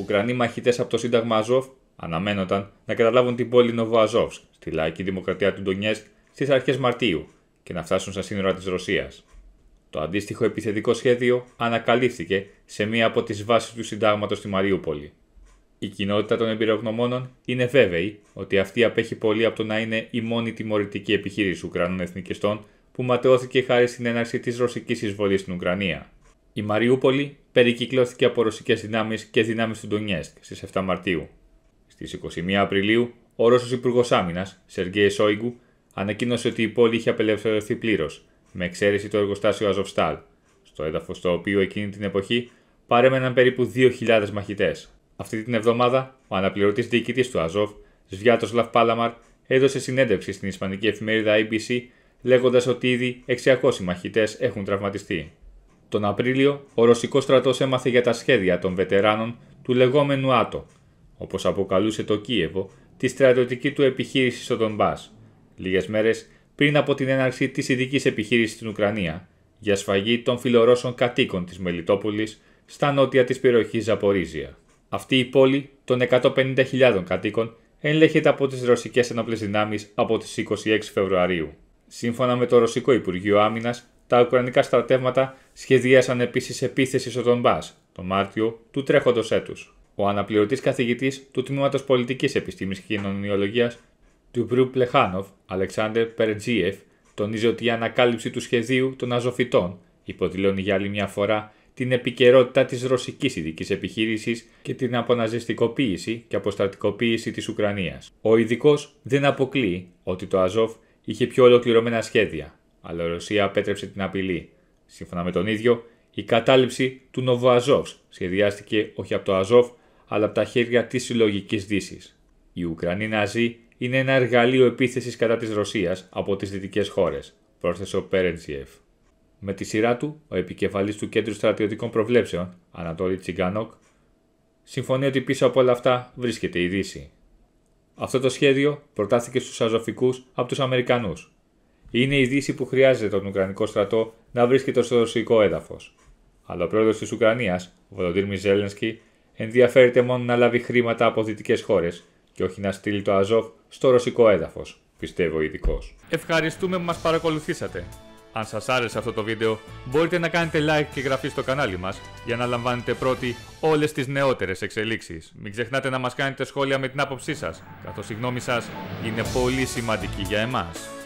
Ουκρανοί μαχητές από το Σύνταγμα Αζόφ αναμένονταν να καταλάβουν την πόλη Νοβοαζόφσκ στη λαϊκή δημοκρατία του Ντονιέσκ στις αρχές Μαρτίου και να φτάσουν στα σύνορα της Ρωσίας. Το αντίστοιχο επιθετικό σχέδιο ανακαλύφθηκε σε μία από τις βάσεις του Συντάγματος στη Μαριούπολη. Η κοινότητα των εμπειρογνωμόνων είναι βέβαιη ότι αυτή απέχει πολύ από το να είναι η μόνη τιμωρητική επιχείρηση Ουκρανών εθνικιστών που ματαιώθηκε χάρη στην έναρξη της ρωσικής εισβολής στην Ουκρανία. Η Μαριούπολη περικυκλώθηκε από ρωσικές δυνάμεις και δυνάμεις του Ντονιέσκ στις 7 Μαρτίου. Στις 21 Απριλίου, ο Ρώσος Υπουργός Άμυνας, Σεργέη Σόιγκου, ανακοίνωσε ότι η πόλη είχε απελευθερωθεί πλήρως, με εξαίρεση το εργοστάσιο Αζοφστάλ, στο έδαφος το οποίο εκείνη την εποχή παρέμεναν περίπου 2.000 μαχητές. Αυτή την εβδομάδα, ο αναπληρωτής διοικητής του Αζοφ, Λαφ Πάλαμαρ, έδωσε συνέντευξη στην ισπανική εφημερίδα ABC λέγοντας ότι ήδη 600 μαχητές έχουν τραυματιστεί. Τον Απρίλιο, ο ρωσικός στρατός έμαθε για τα σχέδια των βετεράνων του λεγόμενου Άτο, όπως αποκαλούσε το Κίεβο, τη στρατιωτική του επιχείρηση στο Ντομπά, Λίγες μέρες πριν από την έναρξη της ειδικής επιχειρηση στην Ουκρανία, για σφαγή των φιλορώσων κατοίκων της Μελιτόπολης στα νότια της περιοχής Ζαπορίζια. Αυτή η πόλη των 150.000 κατοίκων ελέγχεται από τις ρωσικές ενόπλες δυνάμεις από τις 26 Φεβρουαρίου. Σύμφωνα με το Ρωσικό Υπουργείο Άμυνας. Τα Ουκρανικά στρατεύματα σχεδίασαν επίσης επίθεση στο Ντομπά τον Μάρτιο του τρέχοντος έτους. Ο αναπληρωτής καθηγητής του Τμήματος Πολιτικής Επιστήμης και Κοινωνιολογίας του Μπρου Πλεχάνοφ, Αλεξάνδρ Περτζίεφ, τονίζει ότι η ανακάλυψη του σχεδίου των Αζοφυτών υποδηλώνει για άλλη μια φορά την επικαιρότητα της ρωσικής ειδικής επιχείρησης και την αποναζιστικοποίηση και αποστατικοποίηση της Ουκρανίας. Ο ειδικός δεν αποκλεί ότι το Αζόφ είχε πιο ολοκληρωμένα σχέδια, αλλά η Ρωσία απέτρεψε την απειλή. Σύμφωνα με τον ίδιο, η κατάληψη του Νοβοαζόφ σχεδιάστηκε όχι από το Αζόφ, αλλά από τα χέρια της συλλογικής Δύσης. Οι Ουκρανοί Ναζί είναι ένα εργαλείο επίθεσης κατά της Ρωσίας από τις δυτικές χώρες, πρόσθεσε ο Πέρεντζιεφ. Με τη σειρά του, ο επικεφαλής του Κέντρου Στρατιωτικών Προβλέψεων, Ανατόλη Τσιγκάνοκ, συμφωνεί ότι πίσω από όλα αυτά βρίσκεται η Δύση. Αυτό το σχέδιο προτάθηκε στους αζοφικού από τους Αμερικανούς, είναι η Δύση που χρειάζεται τον Ουκρανικό στρατό να βρίσκεται στο ρωσικό έδαφος. Αλλά ο πρόεδρος της Ουκρανίας, ο Βολοντήρ Μιζέλενσκι, ενδιαφέρεται μόνο να λάβει χρήματα από δυτικές χώρες και όχι να στείλει το Αζόφ στο ρωσικό έδαφος, πιστεύω ο ειδικός. Ευχαριστούμε που μας παρακολουθήσατε. Αν σας άρεσε αυτό το βίντεο, μπορείτε να κάνετε like και εγγραφή στο κανάλι μας για να λαμβάνετε πρώτοι όλες τις νεότερες εξελίξεις. Μην ξεχνάτε να μας κάνετε σχόλια με την άποψή σας, καθώς η γνώμη σας είναι πολύ σημαντική για εμάς.